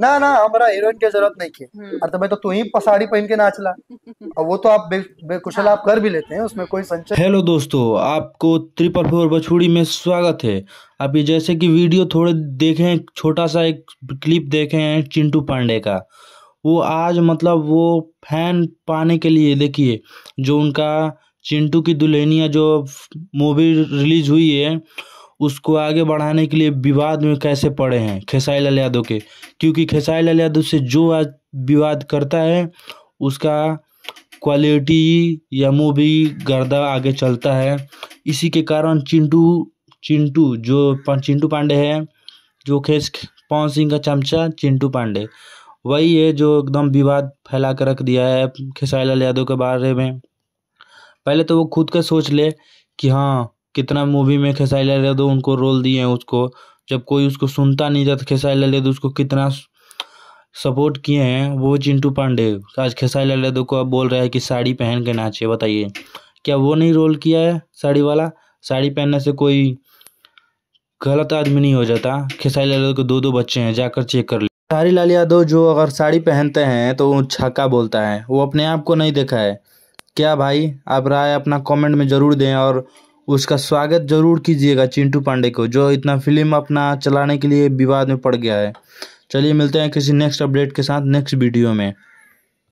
ना ना हमारा हीरोइन की जरूरत नहीं थी हम्म। अरे तो मैं तो तू ही पसाड़ी पहन के नाच ला और वो तो आप बे, आप कर भी लेते हैं उसमें कोई संचय हेलो दोस्तों आपको ट्रिपल फोर बछूड़ी में स्वागत है अभी जैसे कि वीडियो थोड़े देखें छोटा सा एक क्लिप देखे हैं चिंटू पांडे का वो आज मतलब वो फैन पाने के लिए देखिए जो उनका चिंटू की दुल्हनिया जो मूवी रिलीज हुई है उसको आगे बढ़ाने के लिए विवाद में कैसे पड़े हैं खेसाई लाल यादव के क्योंकि खेसाई लाल यादव से जो आज विवाद करता है उसका क्वालिटी या मूवी गर्दा आगे चलता है इसी के कारण चिंटू चिंटू जो चिंटू पांडे है जो खेस पवन सिंह का चमचा चिंटू पांडे वही है जो एकदम विवाद फैला कर रख दिया है खेसाई लाल यादव के बारे में पहले तो वो खुद का सोच ले कि हाँ कितना मूवी में खेसारी लाल यादव उनको रोल दिए हैं उसको जब कोई उसको सुनता नहीं था तो खेसारी लाल यादव उसको कितना सपोर्ट किए हैं वो चिंटू पांडे आज खेसारी लाल यादव को अब बोल रहा है कि साड़ी पहन के नाचे बताइए क्या वो नहीं रोल किया है साड़ी वाला साड़ी पहनने से कोई गलत आदमी नहीं हो जाता खेसारी लाल यादव के दो दो बच्चे हैं जाकर चेक कर ले खेसारी लाल यादव जो अगर साड़ी पहनते हैं तो वो छक्का बोलता है वो अपने आप को नहीं देखा है क्या भाई आप राय अपना कमेंट में ज़रूर दें और उसका स्वागत जरूर कीजिएगा चिंटू पांडे को जो इतना फिल्म अपना चलाने के लिए विवाद में पड़ गया है चलिए मिलते हैं किसी नेक्स्ट अपडेट के साथ नेक्स्ट वीडियो में